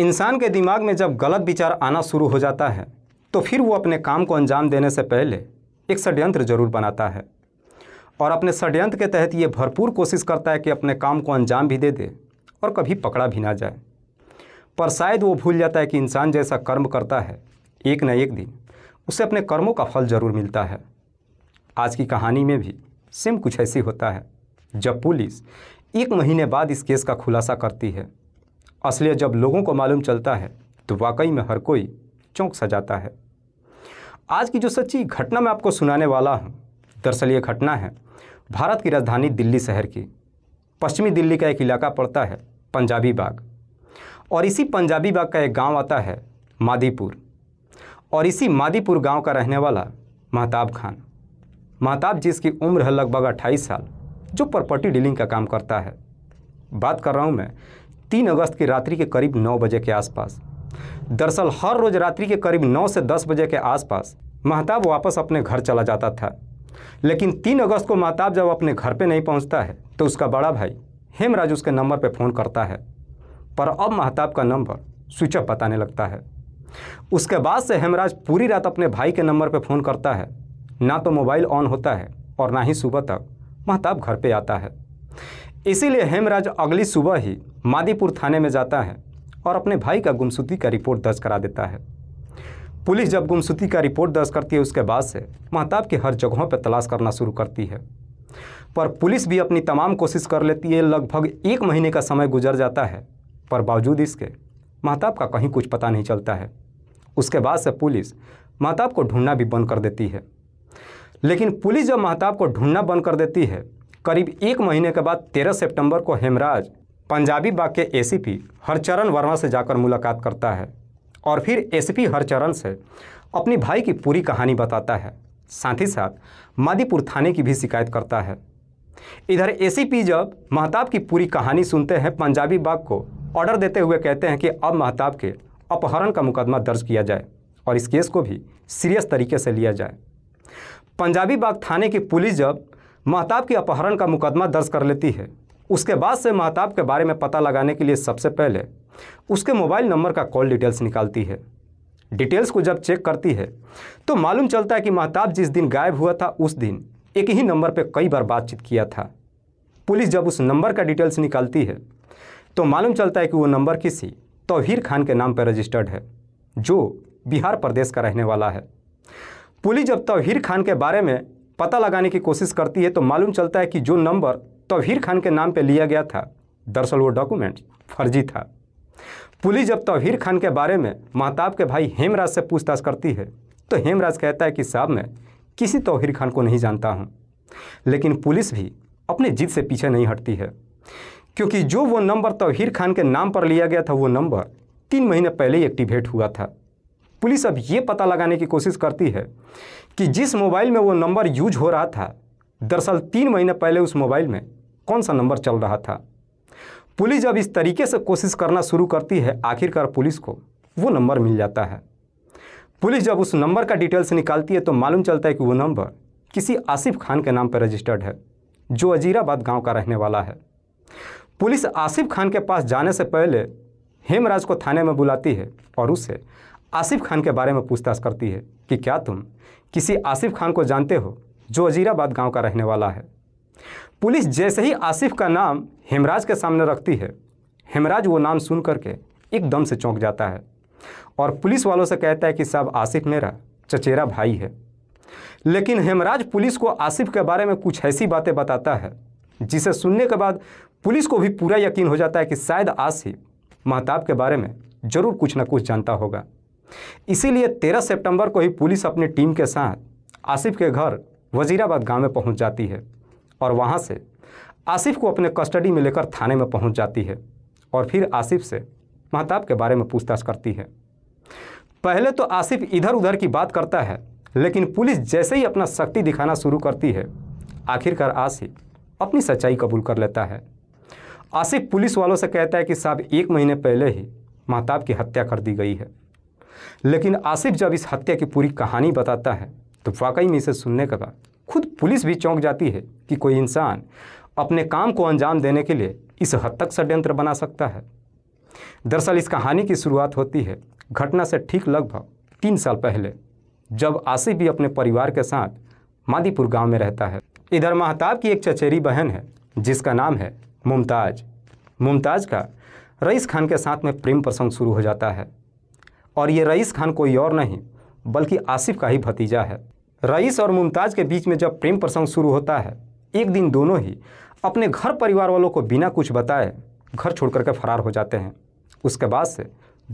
इंसान के दिमाग में जब गलत विचार आना शुरू हो जाता है तो फिर वो अपने काम को अंजाम देने से पहले एक षड्यंत्र जरूर बनाता है और अपने षड्यंत्र के तहत ये भरपूर कोशिश करता है कि अपने काम को अंजाम भी दे दे और कभी पकड़ा भी ना जाए पर शायद वो भूल जाता है कि इंसान जैसा कर्म करता है एक न एक दिन उसे अपने कर्मों का फल जरूर मिलता है आज की कहानी में भी सिम कुछ ऐसी होता है जब पुलिस एक महीने बाद इस केस का खुलासा करती है असलियत जब लोगों को मालूम चलता है तो वाकई में हर कोई चौंक सा जाता है आज की जो सच्ची घटना मैं आपको सुनाने वाला हूँ दरअसल ये घटना है भारत की राजधानी दिल्ली शहर की पश्चिमी दिल्ली का एक इलाका पड़ता है पंजाबी बाग और इसी पंजाबी बाग का एक गांव आता है मादीपुर और इसी मादीपुर गांव का रहने वाला महताब खान महताब जिसकी उम्र है लगभग अट्ठाईस साल जो प्रॉपर्टी डीलिंग का काम करता है बात कर रहा हूँ मैं तीन अगस्त की रात्रि के करीब नौ बजे के आसपास दरअसल हर रोज रात्रि के करीब नौ से दस बजे के आसपास महताब वापस अपने घर चला जाता था लेकिन तीन अगस्त को महताब जब अपने घर पे नहीं पहुंचता है तो उसका बड़ा भाई हेमराज उसके नंबर पे फ़ोन करता है पर अब महताब का नंबर स्विच ऑफ बताने लगता है उसके बाद से हेमराज पूरी रात अपने भाई के नंबर पर फ़ोन करता है ना तो मोबाइल ऑन होता है और ना ही सुबह तक महताब घर पर आता है इसीलिए हेमराज अगली सुबह ही मादीपुर थाने में जाता है और अपने भाई का गुमसुती का रिपोर्ट दर्ज करा देता है पुलिस जब गुमसुती का रिपोर्ट दर्ज करती है उसके बाद से महताब की हर जगहों पर तलाश करना शुरू करती है पर पुलिस भी अपनी तमाम कोशिश कर लेती है लगभग एक महीने का समय गुजर जाता है पर बावजूद इसके महताब का कहीं कुछ पता नहीं चलता है उसके बाद से पुलिस महताब को ढूंढना भी बंद कर देती है लेकिन पुलिस जब महताब को ढूंढना बंद कर देती है करीब एक महीने के बाद 13 सितंबर को हेमराज पंजाबी बाग के एसीपी हरचरण वर्मा से जाकर मुलाकात करता है और फिर एसीपी हरचरण से अपने भाई की पूरी कहानी बताता है साथ ही साथ मादीपुर थाने की भी शिकायत करता है इधर एसीपी जब महताब की पूरी कहानी सुनते हैं पंजाबी बाग को ऑर्डर देते हुए कहते हैं कि अब महताब के अपहरण का मुकदमा दर्ज किया जाए और इस केस को भी सीरियस तरीके से लिया जाए पंजाबी बाग थाने की पुलिस जब महताब के अपहरण का मुकदमा दर्ज कर लेती है उसके बाद से महताब के बारे में पता लगाने के लिए सबसे पहले उसके मोबाइल नंबर का कॉल डिटेल्स निकालती है डिटेल्स को जब चेक करती है तो मालूम चलता है कि महताब जिस दिन गायब हुआ था उस दिन एक ही नंबर पर कई बार बातचीत किया था पुलिस जब उस नंबर का डिटेल्स निकालती है तो मालूम चलता है कि वो नंबर किसी तोहिर खान के नाम पर रजिस्टर्ड है जो बिहार प्रदेश का रहने वाला है पुलिस जब तोहिर खान के बारे में पता लगाने की कोशिश करती है तो मालूम चलता है कि जो नंबर तोहहीर खान के नाम पर लिया गया था दरअसल वो डॉक्यूमेंट फर्जी था पुलिस जब तोहहीर खान के बारे में महताब के भाई हेमराज से पूछताछ करती है तो हेमराज कहता है कि साहब मैं किसी तोहिर खान को नहीं जानता हूँ लेकिन पुलिस भी अपने जिद से पीछे नहीं हटती है क्योंकि जो वो नंबर तोहिर खान के नाम पर लिया गया था वो नंबर तीन महीने पहले ही एक्टिवेट हुआ था पुलिस अब ये पता लगाने की कोशिश करती है कि जिस मोबाइल में वो नंबर यूज हो रहा था दरअसल तीन महीने पहले उस मोबाइल में कौन सा नंबर चल रहा था पुलिस जब इस तरीके से कोशिश करना शुरू करती है आखिरकार पुलिस को वो नंबर मिल जाता है पुलिस जब उस नंबर का डिटेल्स निकालती है तो मालूम चलता है कि वो नंबर किसी आसिफ खान के नाम पर रजिस्टर्ड है जो अजीराबाद गांव का रहने वाला है पुलिस आसिफ खान के पास जाने से पहले हेमराज को थाने में बुलाती है और उससे आसिफ खान के बारे में पूछताछ करती है कि क्या तुम किसी आसिफ खान को जानते हो जो वजीराबाद गांव का रहने वाला है पुलिस जैसे ही आसिफ का नाम हेमराज के सामने रखती है हेमराज वो नाम सुन करके एकदम से चौंक जाता है और पुलिस वालों से कहता है कि साहब आसिफ मेरा चचेरा भाई है लेकिन हेमराज पुलिस को आसिफ के बारे में कुछ ऐसी बातें बताता है जिसे सुनने के बाद पुलिस को भी पूरा यकीन हो जाता है कि शायद आसिफ महताब के बारे में ज़रूर कुछ ना कुछ जानता होगा इसीलिए 13 सितंबर को ही पुलिस अपनी टीम के साथ आसिफ के घर वजीराबाद गांव में पहुंच जाती है और वहां से आसिफ को अपने कस्टडी में लेकर थाने में पहुंच जाती है और फिर आसिफ से महताब के बारे में पूछताछ करती है पहले तो आसिफ इधर उधर की बात करता है लेकिन पुलिस जैसे ही अपना शक्ति दिखाना शुरू करती है आखिरकार आसिफ अपनी सच्चाई कबूल कर लेता है आसिफ पुलिस वालों से कहता है कि साहब एक महीने पहले ही महताब की हत्या कर दी गई है लेकिन आसिफ जब इस हत्या की पूरी कहानी बताता है तो वाकई में इसे सुनने के बाद खुद पुलिस भी चौंक जाती है कि कोई इंसान अपने काम को अंजाम देने के लिए इस हद तक षड्यंत्र बना सकता है दरअसल इस कहानी की शुरुआत होती है घटना से ठीक लगभग तीन साल पहले जब आसिफ भी अपने परिवार के साथ मादीपुर गांव में रहता है इधर महताब की एक चचेरी बहन है जिसका नाम है मुमताज़ मुमताज़ का रईस खान के साथ में प्रेम प्रसंग शुरू हो जाता है और ये रईस खान कोई और नहीं बल्कि आसिफ का ही भतीजा है रईस और मुमताज़ के बीच में जब प्रेम प्रसंग शुरू होता है एक दिन दोनों ही अपने घर परिवार वालों को बिना कुछ बताए घर छोड़ करके फरार हो जाते हैं उसके बाद से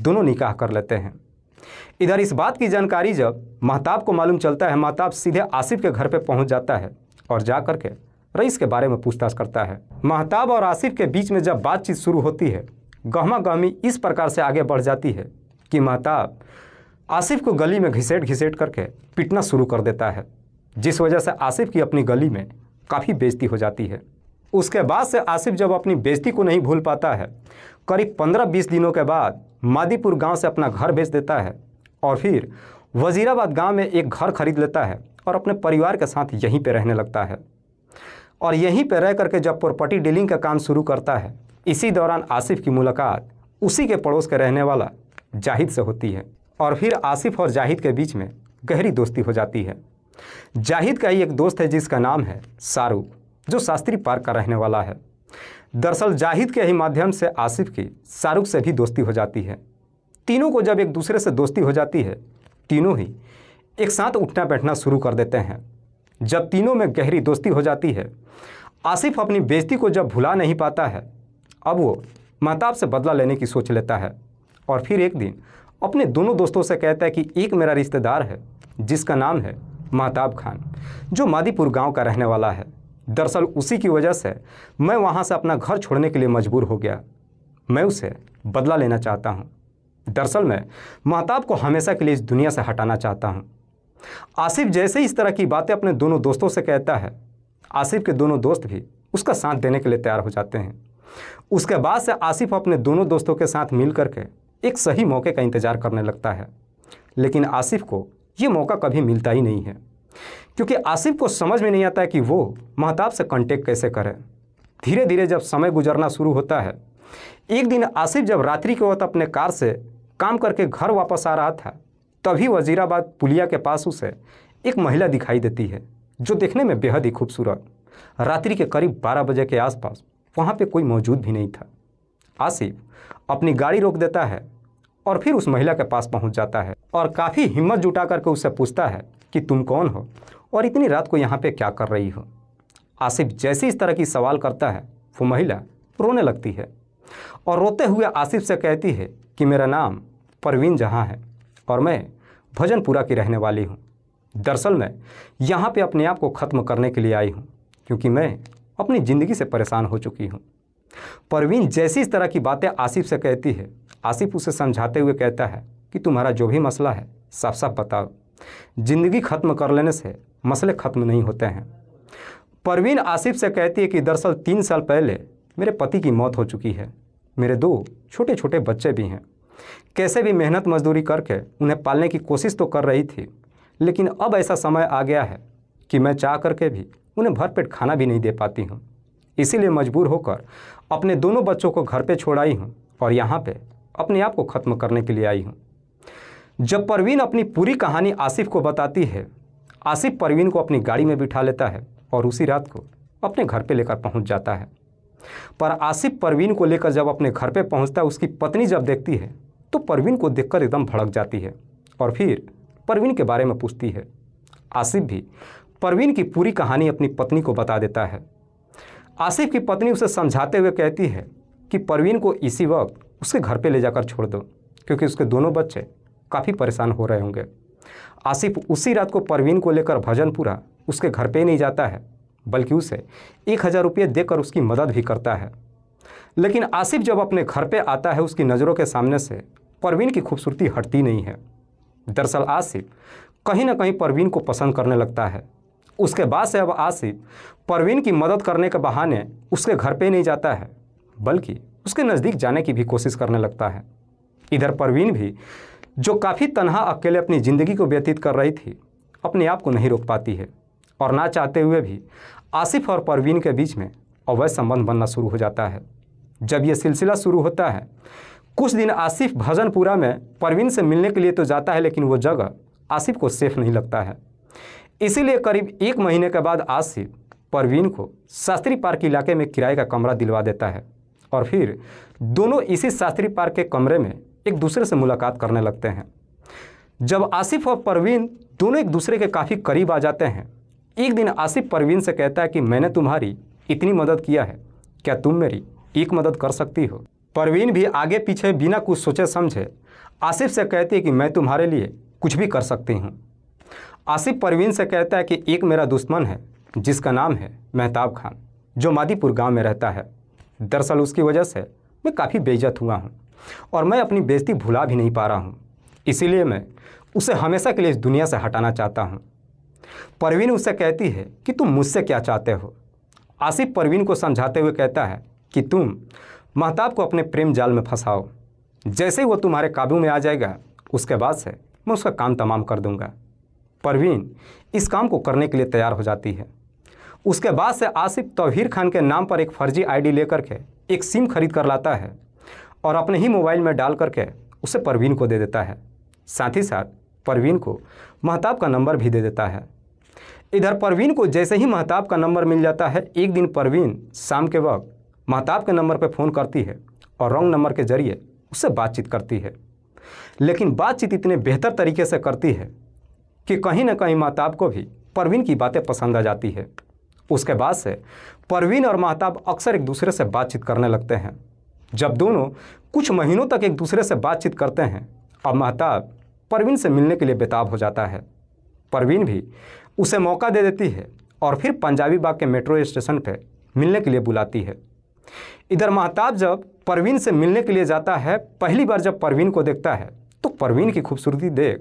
दोनों निकाह कर लेते हैं इधर इस बात की जानकारी जब महताब को मालूम चलता है महताब सीधे आसिफ के घर पर पहुंच जाता है और जा करके रईस के बारे में पूछताछ करता है महताब और आसिफ के बीच में जब बातचीत शुरू होती है गहमा गहमी इस प्रकार से आगे बढ़ जाती है की माता आसिफ को गली में घिसेट घिसेट करके पिटना शुरू कर देता है जिस वजह से आसिफ की अपनी गली में काफ़ी बेजती हो जाती है उसके बाद से आसिफ जब अपनी बेजती को नहीं भूल पाता है करीब पंद्रह बीस दिनों के बाद मादीपुर गांव से अपना घर बेच देता है और फिर वजीराबाद गांव में एक घर खरीद लेता है और अपने परिवार के साथ यहीं पर रहने लगता है और यहीं पर रह करके जब प्रॉपर्टी डीलिंग का काम शुरू करता है इसी दौरान आसिफ की मुलाकात उसी के पड़ोस के रहने वाला जाहिद से होती है और फिर आसिफ और जाहिद के बीच में गहरी दोस्ती हो जाती है जाहिद का ही एक दोस्त है जिसका नाम है शाहरुख जो शास्त्री पार्क का रहने वाला है दरअसल जाहिद के ही माध्यम से आसिफ की शाहरुख से भी दोस्ती हो जाती है तीनों को जब एक दूसरे से दोस्ती हो जाती है तीनों ही एक साथ उठना बैठना शुरू कर देते हैं जब तीनों में गहरी दोस्ती हो जाती है आसिफ अपनी बेजती को जब भुला नहीं पाता है अब वो महताब से बदला लेने की सोच लेता है और फिर एक दिन अपने दोनों दोस्तों से कहता है कि एक मेरा रिश्तेदार है जिसका नाम है महताब खान जो मादीपुर गांव का रहने वाला है दरअसल उसी की वजह से मैं वहां से अपना घर छोड़ने के लिए मजबूर हो गया मैं उसे बदला लेना चाहता हूँ दरअसल मैं महताब को हमेशा के लिए इस दुनिया से हटाना चाहता हूँ आसिफ जैसे इस तरह की बातें अपने दोनों दोस्तों से कहता है आसिफ के दोनों दोस्त भी उसका साथ देने के लिए तैयार हो जाते हैं उसके बाद से आसिफ अपने दोनों दोस्तों के साथ मिल करके एक सही मौके का इंतज़ार करने लगता है लेकिन आसिफ को ये मौका कभी मिलता ही नहीं है क्योंकि आसिफ को समझ में नहीं आता है कि वो महताब से कांटेक्ट कैसे करे धीरे धीरे जब समय गुजरना शुरू होता है एक दिन आसिफ जब रात्रि के वक्त अपने कार से काम करके घर वापस आ रहा था तभी वजीराबाद पुलिया के पास उसे एक महिला दिखाई देती है जो देखने में बेहद ही खूबसूरत रात्रि के करीब 12 बजे के आसपास वहाँ पे कोई मौजूद भी नहीं था आसिफ अपनी गाड़ी रोक देता है और फिर उस महिला के पास पहुंच जाता है और काफ़ी हिम्मत जुटा करके उससे पूछता है कि तुम कौन हो और इतनी रात को यहाँ पे क्या कर रही हो आसिफ जैसे इस तरह की सवाल करता है वो महिला रोने लगती है और रोते हुए आसिफ से कहती है कि मेरा नाम परवीन जहाँ है और मैं भजनपुरा की रहने वाली हूँ दरअसल मैं यहाँ पर अपने आप को ख़त्म करने के लिए आई हूँ क्योंकि मैं अपनी ज़िंदगी से परेशान हो चुकी हूँ परवीन जैसी इस तरह की बातें आसिफ से कहती है आसिफ उसे समझाते हुए कहता है कि तुम्हारा जो भी मसला है साफ साफ बताओ ज़िंदगी ख़त्म कर लेने से मसले ख़त्म नहीं होते हैं परवीन आसिफ से कहती है कि दरअसल तीन साल पहले मेरे पति की मौत हो चुकी है मेरे दो छोटे छोटे बच्चे भी हैं कैसे भी मेहनत मजदूरी करके उन्हें पालने की कोशिश तो कर रही थी लेकिन अब ऐसा समय आ गया है कि मैं चाह करके भी उन्हें भरपेट खाना भी नहीं दे पाती हूँ इसीलिए मजबूर होकर अपने दोनों बच्चों को घर पे छोड़ आई हूँ और यहाँ पे अपने आप को ख़त्म करने के लिए आई हूँ जब परवीन अपनी पूरी कहानी आसिफ को बताती है आसिफ परवीन को अपनी गाड़ी में बिठा लेता है और उसी रात को अपने घर पर लेकर पहुँच जाता है पर आसिफ परवीन को लेकर जब अपने घर पर पहुँचता है उसकी पत्नी जब देखती है तो परवीन को देखकर एकदम भड़क जाती है और फिर परवीन के बारे में पूछती है आसिफ भी परवीन की पूरी कहानी अपनी पत्नी को बता देता है आसिफ की पत्नी उसे समझाते हुए कहती है कि परवीन को इसी वक्त उसके घर पे ले जाकर छोड़ दो क्योंकि उसके दोनों बच्चे काफ़ी परेशान हो रहे होंगे आसिफ उसी रात को परवीन को लेकर भजनपुरा उसके घर पे नहीं जाता है बल्कि उसे एक हज़ार रुपये देकर उसकी मदद भी करता है लेकिन आसिफ जब अपने घर पे आता है उसकी नज़रों के सामने से परवीन की खूबसूरती हटती नहीं है दरअसल आसिफ कहीं ना कहीं परवीन को पसंद करने लगता है उसके बाद से अब आसिफ परवीन की मदद करने के बहाने उसके घर पे नहीं जाता है बल्कि उसके नज़दीक जाने की भी कोशिश करने लगता है इधर परवीन भी जो काफ़ी तनहा अकेले अपनी ज़िंदगी को व्यतीत कर रही थी अपने आप को नहीं रोक पाती है और ना चाहते हुए भी आसिफ और परवीन के बीच में अवैध संबंध बनना शुरू हो जाता है जब यह सिलसिला शुरू होता है कुछ दिन आसिफ भजनपुरा में परवीन से मिलने के लिए तो जाता है लेकिन वो जगह आसिफ को सेफ नहीं लगता है इसीलिए करीब एक महीने के बाद आज से परवीन को शास्त्री पार्क इलाके में किराए का कमरा दिलवा देता है और फिर दोनों इसी शास्त्री पार्क के कमरे में एक दूसरे से मुलाकात करने लगते हैं जब आसिफ और परवीन दोनों एक दूसरे के काफ़ी करीब आ जाते हैं एक दिन आसिफ परवीन से कहता है कि मैंने तुम्हारी इतनी मदद किया है क्या तुम मेरी एक मदद कर सकती हो परवीन भी आगे पीछे बिना कुछ सोचे समझे आसिफ से कहती है कि मैं तुम्हारे लिए कुछ भी कर सकती हूँ आसिफ परवीन से कहता है कि एक मेरा दुश्मन है जिसका नाम है मेहताब खान जो मादीपुर गांव में रहता है दरअसल उसकी वजह से मैं काफ़ी बेइज्जत हुआ हूँ और मैं अपनी बेजती भुला भी नहीं पा रहा हूँ इसीलिए मैं उसे हमेशा के लिए इस दुनिया से हटाना चाहता हूँ परवीन उससे कहती है कि तुम मुझसे क्या चाहते हो आसिफ परवीन को समझाते हुए कहता है कि तुम महताब को अपने प्रेम जाल में फंसाओ जैसे ही वो तुम्हारे काबू में आ जाएगा उसके बाद से मैं उसका काम तमाम कर दूंगा परवीन इस काम को करने के लिए तैयार हो जाती है उसके बाद से आसिफ तोहिर खान के नाम पर एक फर्जी आईडी लेकर के एक सिम खरीद कर लाता है और अपने ही मोबाइल में डाल करके उसे परवीन को दे देता है साथ ही साथ परवीन को महताब का नंबर भी दे देता है इधर परवीन को जैसे ही महताब का नंबर मिल जाता है एक दिन परवीन शाम के वक्त महताब के नंबर पर फ़ोन करती है और रॉन्ग नंबर के जरिए उससे बातचीत करती है लेकिन बातचीत इतने बेहतर तरीके से करती है कि कहीं ना कहीं महताब को भी परवीन की बातें पसंद आ जाती है उसके बाद से परवीन और महताब अक्सर एक दूसरे से बातचीत करने लगते हैं जब दोनों कुछ महीनों तक एक दूसरे से बातचीत करते हैं अब महताब परवीन से मिलने के लिए बेताब हो जाता है परवीन भी उसे मौका दे देती है और फिर पंजाबी बाग के मेट्रो स्टेशन पर मिलने के लिए बुलाती है इधर महताब जब परवीन से मिलने के लिए जाता है पहली बार जब परवीन को देखता है तो परवीन की खूबसूरती देख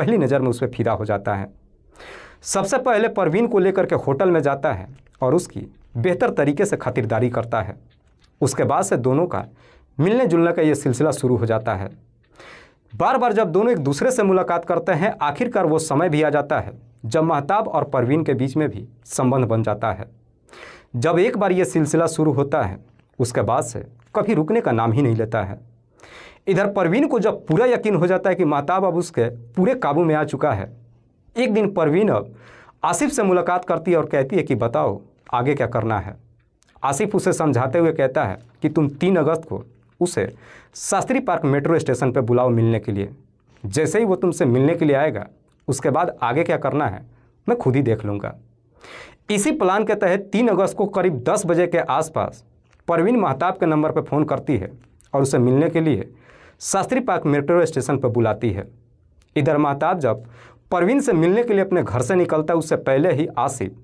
पहली नज़र में उस पर फिदा हो जाता है सबसे पहले परवीन को लेकर के होटल में जाता है और उसकी बेहतर तरीके से खातिरदारी करता है उसके बाद से दोनों का मिलने जुलने का ये सिलसिला शुरू हो जाता है बार बार जब दोनों एक दूसरे से मुलाकात करते हैं आखिरकार वो समय भी आ जाता है जब महताब और परवीन के बीच में भी संबंध बन जाता है जब एक बार ये सिलसिला शुरू होता है उसके बाद से कभी रुकने का नाम ही नहीं लेता है इधर परवीन को जब पूरा यकीन हो जाता है कि महताब अब उसके पूरे काबू में आ चुका है एक दिन परवीन अब आसिफ से मुलाकात करती है और कहती है कि बताओ आगे क्या करना है आसिफ उसे समझाते हुए कहता है कि तुम तीन अगस्त को उसे शास्त्री पार्क मेट्रो स्टेशन पर बुलाओ मिलने के लिए जैसे ही वो तुमसे मिलने के लिए आएगा उसके बाद आगे क्या करना है मैं खुद ही देख लूँगा इसी प्लान के तहत तीन अगस्त को करीब दस बजे के आसपास परवीन महताब के नंबर पर फ़ोन करती है और उसे मिलने के लिए शास्त्री पार्क मेट्रो स्टेशन पर बुलाती है इधर महताब जब परवीन से मिलने के लिए अपने घर से निकलता है उससे पहले ही आसिफ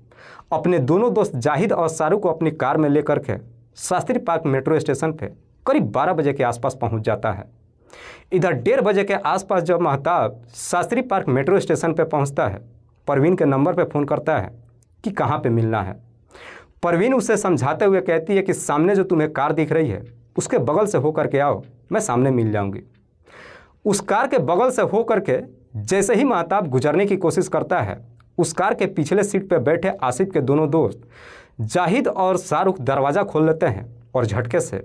अपने दोनों दोस्त जाहिद और शाहरुख को अपनी कार में लेकर के शास्त्री पार्क मेट्रो स्टेशन पर करीब बारह बजे के आसपास पहुंच जाता है इधर डेढ़ बजे के आसपास जब Mahtab Shastri Park metro station पर पहुँचता है परवीन के नंबर पर फ़ोन करता है कि कहाँ पर मिलना है परवीन उसे समझाते हुए कहती है कि सामने जो तुम्हें कार दिख रही है उसके बगल से होकर के आओ मैं सामने मिल जाऊंगी उस कार के बगल से होकर के जैसे ही महताब गुजरने की कोशिश करता है उस कार के पिछले सीट पर बैठे आसिफ के दोनों दोस्त जाहिद और शाहरुख दरवाज़ा खोल लेते हैं और झटके से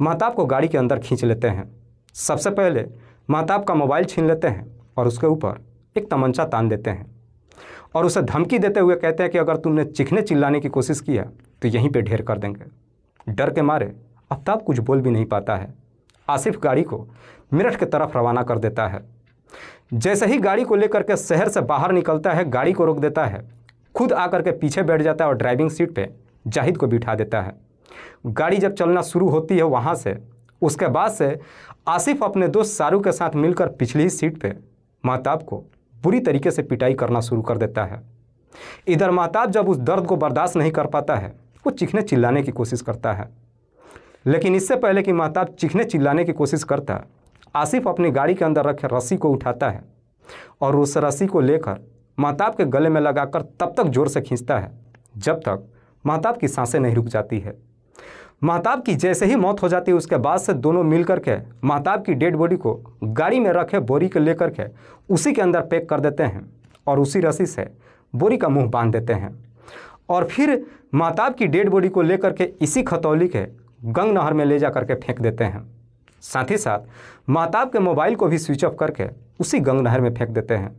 महताब को गाड़ी के अंदर खींच लेते हैं सबसे पहले महताब का मोबाइल छीन लेते हैं और उसके ऊपर एक तमंचा तान देते हैं और उसे धमकी देते हुए कहते हैं कि अगर तुमने चिखने चिल्लाने की कोशिश किया तो यहीं पे ढेर कर देंगे डर के मारे आफ्ताब कुछ बोल भी नहीं पाता है आसिफ गाड़ी को मेरठ की तरफ रवाना कर देता है जैसे ही गाड़ी को लेकर के शहर से बाहर निकलता है गाड़ी को रोक देता है खुद आकर के पीछे बैठ जाता है और ड्राइविंग सीट पे जाहिद को बिठा देता है गाड़ी जब चलना शुरू होती है वहाँ से उसके बाद से आसिफ अपने दोस्त शाहरुख के साथ मिलकर पिछली ही सीट पे महताब को बुरी तरीके से पिटाई करना शुरू कर देता है इधर महताब जब उस दर्द को बर्दाश्त नहीं कर पाता है वो चिखने चिल्लाने की कोशिश करता है लेकिन इससे पहले कि महताब चिखने चिल्लाने की कोशिश करता आसिफ अपनी गाड़ी के अंदर रखे रस्सी को उठाता है और उस रस्सी को लेकर महताब के गले में लगाकर तब तक जोर से खींचता है जब तक महताब की सांसें नहीं रुक जाती है महताब की जैसे ही मौत हो जाती है उसके बाद से दोनों मिल करके महताब की डेड बॉडी को गाड़ी में रखे बोरी के लेकर के उसी के अंदर पैक कर देते हैं और उसी रस्सी से बोरी का मुंह बांध देते हैं और फिर महताब की डेड बॉडी को लेकर के इसी खतौली के गंग नहर में ले जा करके फेंक देते हैं साथ ही साथ महताब के मोबाइल को भी स्विच ऑफ करके उसी गंग नहर में फेंक देते हैं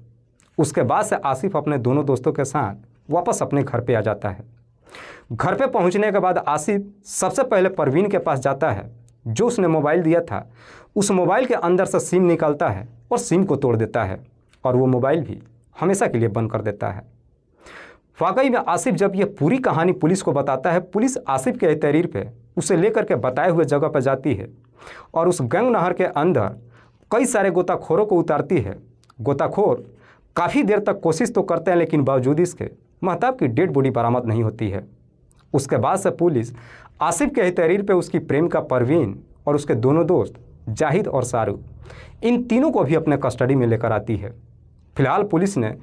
उसके बाद से आसिफ अपने दोनों दोस्तों के साथ वापस अपने घर पर आ जाता है घर पर पहुँचने के बाद आसिफ सबसे पहले परवीन के पास जाता है जो उसने मोबाइल दिया था उस मोबाइल के अंदर से सिम निकालता है और सिम को तोड़ देता है और वो मोबाइल भी हमेशा के लिए बंद कर देता है वाकई में आसिफ जब यह पूरी कहानी पुलिस को बताता है पुलिस आसिफ के तहरीर पर उसे लेकर के बताए हुए जगह पर जाती है और उस गंग नहर के अंदर कई सारे गोताखोरों को उतारती है गोताखोर काफ़ी देर तक कोशिश तो करते हैं लेकिन बावजूद इसके महताब की डेड बॉडी बरामद नहीं होती है उसके बाद से पुलिस आसिफ के ही तहरीर पर उसकी प्रेम का परवीन और उसके दोनों दोस्त जाहिद और शाहरुख इन तीनों को भी अपने कस्टडी में लेकर आती है फिलहाल पुलिस ने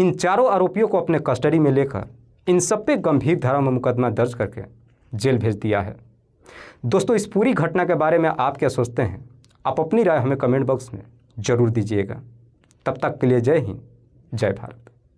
इन चारों आरोपियों को अपने कस्टडी में लेकर इन सब पे गंभीर धारा में मुकदमा दर्ज करके जेल भेज दिया है दोस्तों इस पूरी घटना के बारे में आप क्या सोचते हैं आप अपनी राय हमें कमेंट बॉक्स में ज़रूर दीजिएगा तब तक के लिए जय हिंद जय भारत